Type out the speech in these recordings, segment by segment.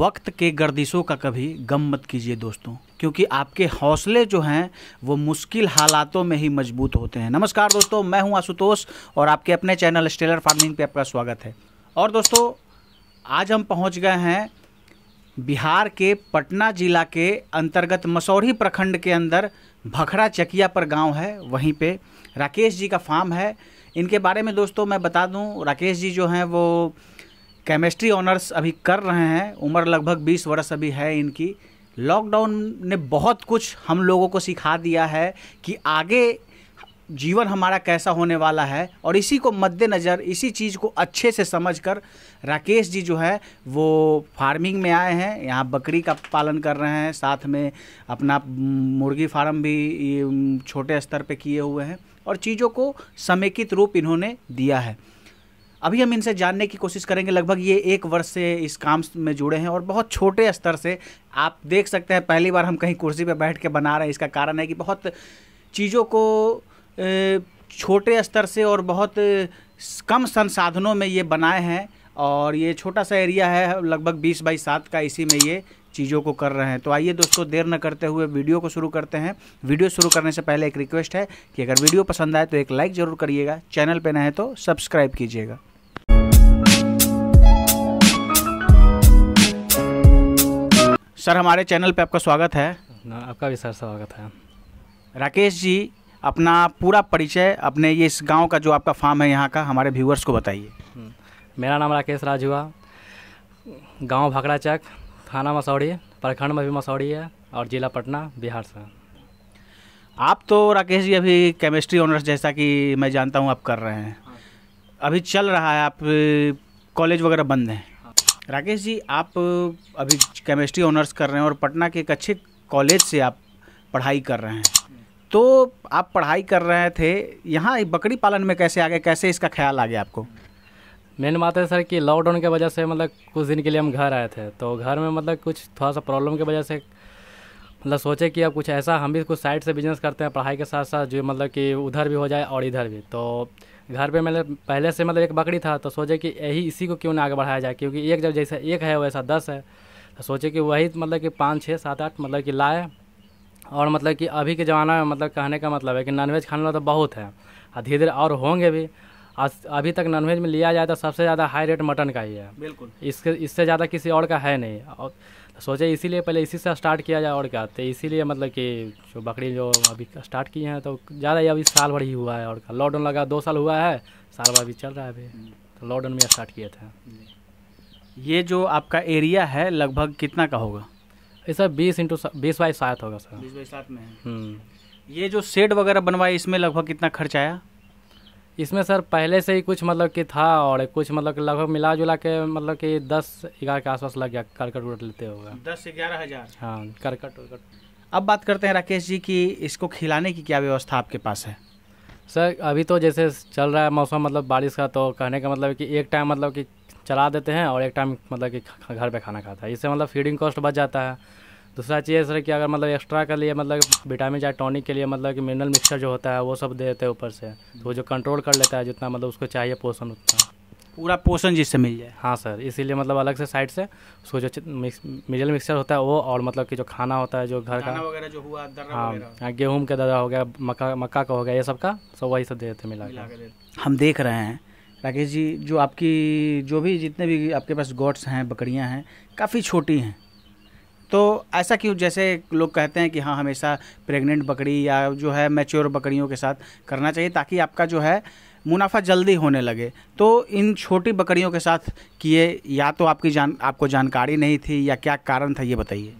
वक्त के गर्दिशों का कभी गम मत कीजिए दोस्तों क्योंकि आपके हौसले जो हैं वो मुश्किल हालातों में ही मजबूत होते हैं नमस्कार दोस्तों मैं हूं आशुतोष और आपके अपने चैनल स्टेलर फार्मिंग पे आपका स्वागत है और दोस्तों आज हम पहुंच गए हैं बिहार के पटना जिला के अंतर्गत मसौरी प्रखंड के अंदर भखड़ा चकिया पर गाँव है वहीं पर राकेश जी का फार्म है इनके बारे में दोस्तों मैं बता दूँ राकेश जी जो हैं वो केमिस्ट्री ऑनर्स अभी कर रहे हैं उम्र लगभग 20 वर्ष अभी है इनकी लॉकडाउन ने बहुत कुछ हम लोगों को सिखा दिया है कि आगे जीवन हमारा कैसा होने वाला है और इसी को मद्देनज़र इसी चीज़ को अच्छे से समझकर राकेश जी जो है वो फार्मिंग में आए हैं यहाँ बकरी का पालन कर रहे हैं साथ में अपना मुर्गी फार्म भी छोटे स्तर पे किए हुए हैं और चीज़ों को समेकित रूप इन्होंने दिया है अभी हम इनसे जानने की कोशिश करेंगे लगभग ये एक वर्ष से इस काम में जुड़े हैं और बहुत छोटे स्तर से आप देख सकते हैं पहली बार हम कहीं कुर्सी पर बैठ के बना रहे हैं इसका कारण है कि बहुत चीज़ों को छोटे स्तर से और बहुत कम संसाधनों में ये बनाए हैं और ये छोटा सा एरिया है लगभग बीस बाई सात का इसी में ये चीज़ों को कर रहे हैं तो आइए दोस्तों देर न करते हुए वीडियो को शुरू करते हैं वीडियो शुरू करने से पहले एक रिक्वेस्ट है कि अगर वीडियो पसंद आए तो एक लाइक ज़रूर करिएगा चैनल पर ना है तो सब्सक्राइब कीजिएगा सर हमारे चैनल पे आपका स्वागत है आपका भी सर स्वागत है राकेश जी अपना पूरा परिचय अपने ये इस गांव का जो आपका फार्म है यहाँ का हमारे व्यूअर्स को बताइए हम्म। मेरा नाम राकेश राज हुआ गाँव भाकड़ाचक थाना मसौड़ी प्रखंड में भी मसौड़ी है और जिला पटना बिहार से आप तो राकेश जी अभी केमिस्ट्री ऑनर्स जैसा कि मैं जानता हूँ आप कर रहे हैं हाँ। अभी चल रहा है आप कॉलेज वगैरह बंद हैं हाँ। राकेश जी आप अभी केमिस्ट्री ऑनर्स कर रहे हैं और पटना के एक अच्छे कॉलेज से आप पढ़ाई कर रहे हैं तो आप पढ़ाई कर रहे थे यहाँ बकरी पालन में कैसे आ गए कैसे इसका ख्याल आ गया आपको मेन बात है सर कि लॉकडाउन की वजह से मतलब कुछ दिन के लिए हम घर आए थे तो घर में मतलब कुछ थोड़ा सा प्रॉब्लम की वजह से मतलब सोचे कि अब कुछ ऐसा हम भी कुछ साइड से बिजनेस करते हैं पढ़ाई के साथ साथ जो मतलब कि उधर भी हो जाए और इधर भी तो घर पे मैंने पहले से मतलब एक बकरी था तो सोचे कि यही इसी को क्यों ना आगे बढ़ाया जाए क्योंकि एक जब जैसे एक है वैसा दस है सोचे कि वही तो मतलब कि पाँच छः सात आठ मतलब कि लाए और मतलब कि अभी के ज़माना में मतलब कहने का मतलब है कि नॉनवेज खाने वाला तो बहुत है और धीरे धीरे और होंगे भी आज अभी तक नॉनवेज में लिया जाए तो सबसे ज़्यादा हाई रेट मटन का ही है बिल्कुल इसके इससे ज़्यादा किसी और का है नहीं और सोचे इसीलिए पहले इसी से स्टार्ट किया जाए और क्या तो इसीलिए मतलब कि जो बकरी जो अभी स्टार्ट की हैं तो ज़्यादा ही अभी साल भर ही हुआ है और लॉकडाउन लगा दो साल हुआ है साल भर अभी चल रहा है अभी हम्म। तो लॉकडाउन में स्टार्ट किए थे ये जो आपका एरिया है लगभग कितना का होगा ये सर बीस इंटू बीस बाई सात होगा सर बीस बाई सात में है हम्म। ये जो सेट वगैरह बनवाए इसमें लगभग कितना खर्च आया इसमें सर पहले से ही कुछ मतलब कि था और कुछ मतलब कि लगभग मिला जुला के मतलब कि दस ग्यारह के आसपास लग गया करकट उट लेते गए दस ग्यारह हज़ार हाँ करकट उरकट अब बात करते हैं राकेश जी की इसको खिलाने की क्या व्यवस्था आपके पास है सर अभी तो जैसे चल रहा है मौसम मतलब बारिश का तो कहने का मतलब कि एक टाइम मतलब कि चला देते हैं और एक टाइम मतलब कि घर पे खाना खाता है इससे मतलब फीडिंग कॉस्ट बच जाता है दूसरा चीज़ सर कि अगर मतलब एक्स्ट्रा के लिए मतलब विटामिन या टॉनिक के लिए मतलब कि मिनरल मिक्सचर जो होता है वो सब दे देते हैं ऊपर से तो वो जो कंट्रोल कर लेता है जितना मतलब उसको चाहिए पोषण उतना पूरा पोषण जिससे मिल जाए हाँ सर इसीलिए मतलब अलग से साइड से उसको जो मिनरल मिक्सचर होता है वो और मतलब कि जो खाना होता है जो घर का वगैरह जो हुआ हाँ गेहूँ का दर्रा हो गया मक्का मक्का का हो गया ये सब का सब वही सब दे देते मिला हम देख रहे हैं राकेश जी जो आपकी जो भी जितने भी आपके पास गॉड्स हैं बकरियां हैं काफ़ी छोटी हैं तो ऐसा क्यों जैसे लोग कहते हैं कि हाँ हमेशा प्रेग्नेंट बकरी या जो है मैच्योर बकरियों के साथ करना चाहिए ताकि आपका जो है मुनाफा जल्दी होने लगे तो इन छोटी बकरियों के साथ किए या तो आपकी जान आपको जानकारी नहीं थी या क्या कारण था ये बताइए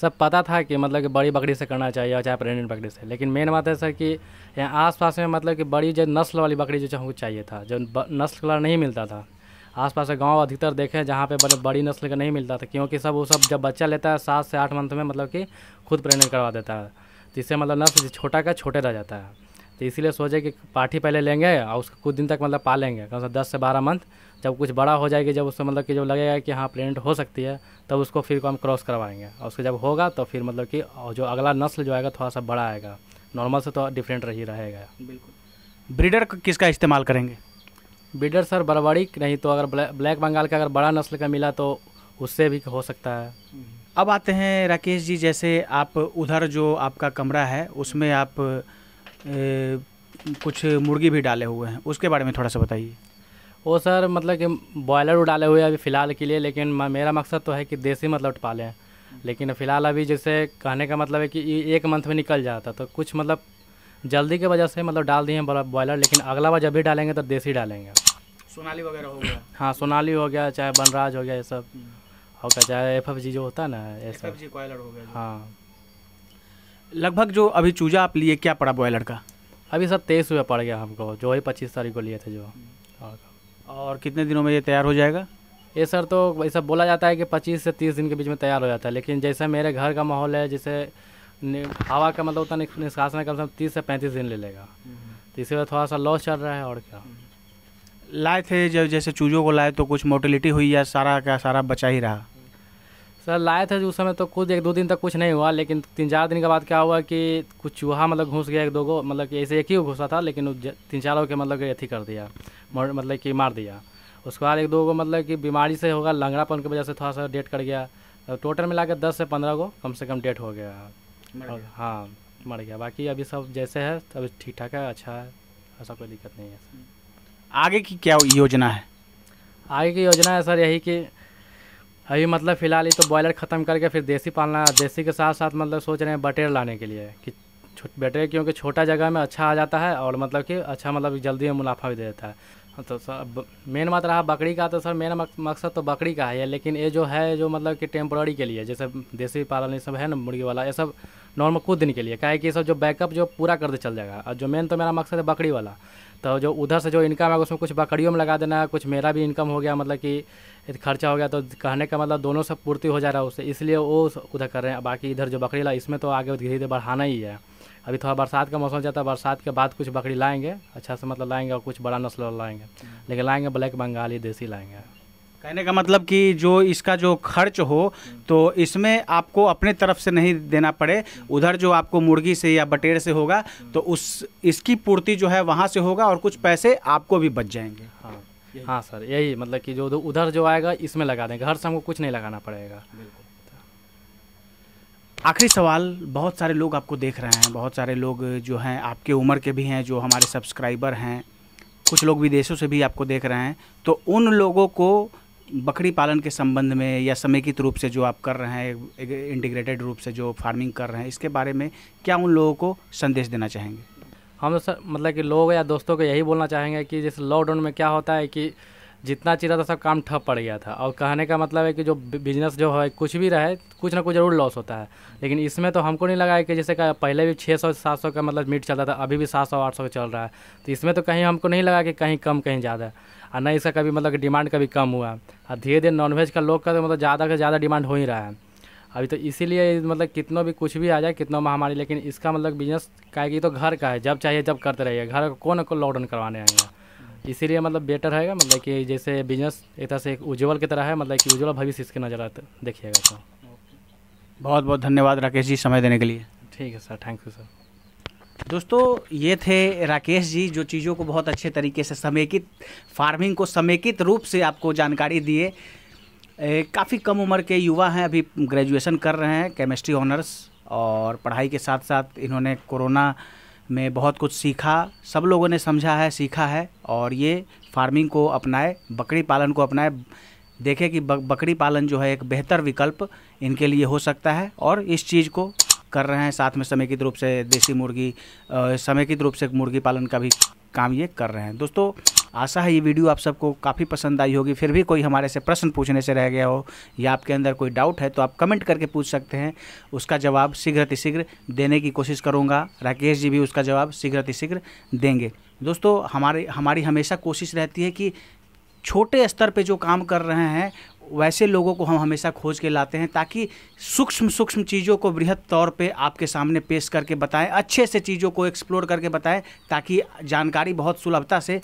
सब पता था कि मतलब कि बड़ी बकरी से करना चाहिए और चाहे प्रेगनेंट बकरी से लेकिन मेन बात है सर कि यहाँ आस पास में मतलब कि बड़ी जो नस्ल वाली बकरी जो चाहूँ चाहिए था जो नस्ल वाला नहीं मिलता था आस पास के गाँव अधिकतर देखें जहाँ पे मतलब बड़ी नस्ल का नहीं मिलता था क्योंकि सब वो सब जब बच्चा लेता है सात से आठ मंथ में मतलब कि खुद प्रेगनेंट करवा देता है जिससे मतलब नस्ल छोटा का छोटे रह जाता है तो इसीलिए सोचे कि पार्टी पहले लेंगे और उसको कुछ दिन तक मतलब पालेंगे कम से कम दस से बारह मंथ जब कुछ बड़ा हो जाएगी जब उससे मतलब कि जब लगेगा कि हाँ प्रेगनेंट हो सकती है तब तो उसको फिर हम क्रॉस करवाएंगे और उसके जब होगा तो फिर मतलब कि जो अगला नस्ल जो आएगा थोड़ा सा बड़ा आएगा नॉर्मल से तो डिफरेंट रही रहेगा बिल्कुल ब्रीडर किसका इस्तेमाल करेंगे ब्रीडर सर बरबड़ी नहीं तो अगर ब्लैक, ब्लैक बंगाल का अगर बड़ा नस्ल का मिला तो उससे भी हो सकता है अब आते हैं राकेश जी जैसे आप उधर जो आपका कमरा है उसमें आप कुछ मुर्गी भी डाले हुए हैं उसके बारे में थोड़ा सा बताइए वो सर मतलब कि बॉयलर वो डाले हुए हैं अभी फ़िलहाल के लिए लेकिन मेरा मकसद तो है कि देसी मतलब पालें लेकिन फ़िलहाल अभी जैसे कहने का मतलब है कि एक मंथ में निकल जाता तो कुछ मतलब जल्दी के वजह से मतलब डाल दिए हैं बॉयलर लेकिन अगला बार जब भी डालेंगे तो देसी डालेंगे सोनाली वगैरह हो गया हाँ सोनाली हो गया चाहे बनराज हो गया ये सब हम्म। हो गया चाहे एफ एफ जी जो होता है ना ये सब हो गया हाँ लगभग जो अभी चूजा आप लिए क्या पड़ा बॉयलर का अभी सर तेईस रुपये पड़ गया हमको जो ही पच्चीस तारीख को लिए थे जो और कितने दिनों में ये तैयार हो जाएगा ये सर तो ऐसा बोला जाता है कि पच्चीस से तीस दिन के बीच में तैयार हो जाता है लेकिन जैसे मेरे घर का माहौल है जैसे हवा का मतलब उतना निष्कासन कम से कम तीस से पैंतीस दिन ले लेगा तो इसी वजह थोड़ा सा लॉस चल रहा है और क्या लाए थे जब जैसे चूजों को लाए तो कुछ मोटिलिटी हुई या सारा का सारा बचा ही रहा सर लाए थे उस समय तो कुछ एक दो दिन तक कुछ नहीं हुआ लेकिन तीन चार दिन के बाद क्या हुआ कि कुछ चूहा मतलब घुस गया एक दो गो मतलब कि ऐसे एक ही घुसा था लेकिन तीन चार के मतलब अथी कर दिया मतलब कि मार दिया उसके बाद एक दो गो मतलब कि बीमारी से होगा लंगड़ापन की वजह से थोड़ा सा डेट कर गया टोटल मिला के दस से पंद्रह गो कम से कम डेट हो गया हाँ मर गया बाकी अभी सब जैसे है अभी ठीक ठाक है अच्छा है ऐसा कोई दिक्कत नहीं है आगे की क्या योजना है आगे की योजना है सर यही कि अभी मतलब फ़िलहाल ये तो बॉयलर ख़त्म करके फिर देसी पालना देसी के साथ साथ मतलब सोच रहे हैं बटेर लाने के लिए कि बटेर क्योंकि छोटा जगह में अच्छा आ जाता है और मतलब कि अच्छा मतलब जल्दी में मुनाफा भी दे देता है तो सर मेन बात रहा बकरी का तो सर मेरा मकसद तो बकरी का है लेकिन ये जो है जो मतलब कि टेम्प्रोरी के लिए जैसे देसी पालन ये सब है ना मुर्गी वाला ये सब नॉर्मल कुछ दिन के लिए क्या है कि ये सब जो बैकअप जो पूरा कर दे चल जाएगा और जो मेन तो मेरा मकसद है बकरी वाला तो जो उधर से जो इनकम है उसमें कुछ बकरियों में लगा देना कुछ मेरा भी इनकम हो गया मतलब कि खर्चा हो गया तो कहने का मतलब दोनों सब पूर्ति हो जा रहा है उससे इसलिए वो उधर कर रहे हैं बाकी इधर जो बकरी ला इसमें तो आगे धीरे धीरे बढ़ाना ही है अभी थोड़ा बरसात का मौसम जाता है बरसात के बाद कुछ बकरी लाएंगे अच्छा से मतलब लाएंगे और कुछ बड़ा नस्ल लाएंगे लेकिन लाएंगे ब्लैक बंगाली देसी लाएंगे कहने का मतलब कि जो इसका जो खर्च हो तो इसमें आपको अपने तरफ से नहीं देना पड़े उधर जो आपको मुर्गी से या बटेर से होगा तो उस इसकी पूर्ति जो है वहाँ से होगा और कुछ पैसे आपको भी बच जाएंगे हाँ हाँ सर यही मतलब कि जो उधर जो आएगा इसमें लगा देंगे हर शाम को कुछ नहीं लगाना पड़ेगा आखिरी सवाल बहुत सारे लोग आपको देख रहे हैं बहुत सारे लोग जो हैं आपके उम्र के भी हैं जो हमारे सब्सक्राइबर हैं कुछ लोग विदेशों से भी आपको देख रहे हैं तो उन लोगों को बकरी पालन के संबंध में या समेकित रूप से जो आप कर रहे हैं इंटीग्रेटेड रूप से जो फार्मिंग कर रहे हैं इसके बारे में क्या उन लोगों को संदेश देना चाहेंगे हम तो सर मतलब कि लोग या दोस्तों को यही बोलना चाहेंगे कि जैसे लॉकडाउन में क्या होता है कि जितना चिरा था सब काम ठप पड़ गया था और कहने का मतलब है कि जो बिजनेस जो है कुछ भी रहे कुछ ना कुछ जरूर लॉस होता है लेकिन इसमें तो हमको नहीं लगा है कि जैसे पहले भी 600 सौ का मतलब मीट चलता था अभी भी 700 800 चल रहा है तो इसमें तो कहीं हमको नहीं लगा कि कहीं कम कहीं ज़्यादा और ना इसका कभी मतलब डिमांड कभी कम हुआ और धीरे धीरे नॉनवेज का लोग का तो मतलब ज़्यादा से ज़्यादा डिमांड हो ही रहा है अभी तो इसीलिए मतलब कितना भी कुछ भी आ जाए कितना महामारी लेकिन इसका मतलब बिजनेस का है कि तो घर का है जब चाहिए जब करते रहिए घर को कौन को लॉकडाउन करवाने आएंगे इसीलिए मतलब बेटर रहेगा मतलब कि जैसे बिजनेस एक तरह से एक उज्ज्वल की तरह है मतलब कि उज्ज्वल भविष्य इसके नज़र आते देखिएगा सर तो। बहुत बहुत धन्यवाद राकेश जी समय देने के लिए ठीक है सर थैंक यू सर दोस्तों ये थे राकेश जी जो चीज़ों को बहुत अच्छे तरीके से समेकित फार्मिंग को समेकित रूप से आपको जानकारी दिए काफ़ी कम उम्र के युवा हैं अभी ग्रेजुएशन कर रहे हैं केमिस्ट्री ऑनर्स और पढ़ाई के साथ साथ इन्होंने कोरोना में बहुत कुछ सीखा सब लोगों ने समझा है सीखा है और ये फार्मिंग को अपनाए बकरी पालन को अपनाए देखें कि बकरी पालन जो है एक बेहतर विकल्प इनके लिए हो सकता है और इस चीज़ को कर रहे हैं साथ में समेकित रूप से देसी मुर्गी समेकित रूप से मुर्गी पालन का भी काम ये कर रहे हैं दोस्तों आशा है ये वीडियो आप सबको काफ़ी पसंद आई होगी फिर भी कोई हमारे से प्रश्न पूछने से रह गया हो या आपके अंदर कोई डाउट है तो आप कमेंट करके पूछ सकते हैं उसका जवाब शीघ्रतिशीघ्र देने की कोशिश करूँगा राकेश जी भी उसका जवाब शीघ्रतिशीघ्र देंगे दोस्तों हमारे हमारी हमेशा कोशिश रहती है कि छोटे स्तर पर जो काम कर रहे हैं वैसे लोगों को हम हमेशा खोज के लाते हैं ताकि सूक्ष्म सूक्ष्म चीज़ों को बृहद तौर पे आपके सामने पेश करके बताएं अच्छे से चीज़ों को एक्सप्लोर करके बताएं ताकि जानकारी बहुत सुलभता से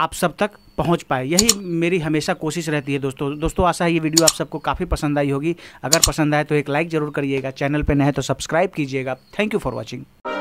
आप सब तक पहुंच पाए यही मेरी हमेशा कोशिश रहती है दोस्तों दोस्तों आशा है ये वीडियो आप सबको काफ़ी पसंद आई होगी अगर पसंद आए तो एक लाइक ज़रूर करिएगा चैनल पर नए तो सब्सक्राइब कीजिएगा थैंक यू फॉर वॉचिंग